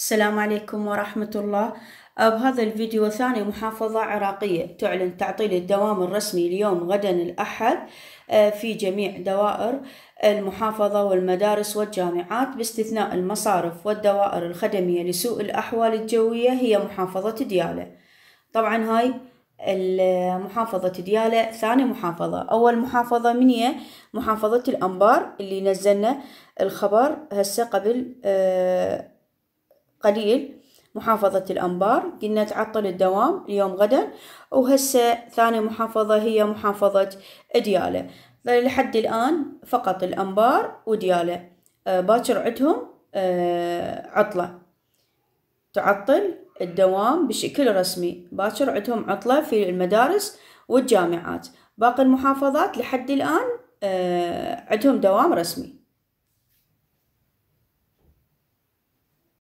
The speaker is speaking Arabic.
السلام عليكم ورحمة الله بهذا الفيديو ثاني محافظة عراقية تعلن تعطيل الدوام الرسمي اليوم غدا الأحد آه، في جميع دوائر المحافظة والمدارس والجامعات باستثناء المصارف والدوائر الخدمية لسوء الأحوال الجوية هي محافظة ديالة طبعا هاي محافظة ديالة ثاني محافظة أول محافظة منية محافظة الأنبار اللي نزلنا الخبر هسه قبل آه، قليل محافظة الأنبار قلنا تعطل الدوام اليوم غدا وهسه ثاني محافظة هي محافظة ديالة لحد الآن فقط الأنبار وديالة آه، باكر عندهم آه، عطلة تعطل الدوام بشكل رسمي باكر عندهم عطلة في المدارس والجامعات باقي المحافظات لحد الآن آه، عندهم دوام رسمي